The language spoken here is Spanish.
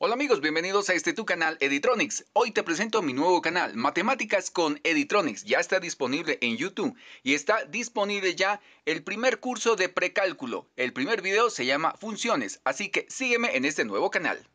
Hola amigos, bienvenidos a este tu canal Editronics. Hoy te presento mi nuevo canal, Matemáticas con Editronics. Ya está disponible en YouTube y está disponible ya el primer curso de precálculo. El primer video se llama Funciones, así que sígueme en este nuevo canal.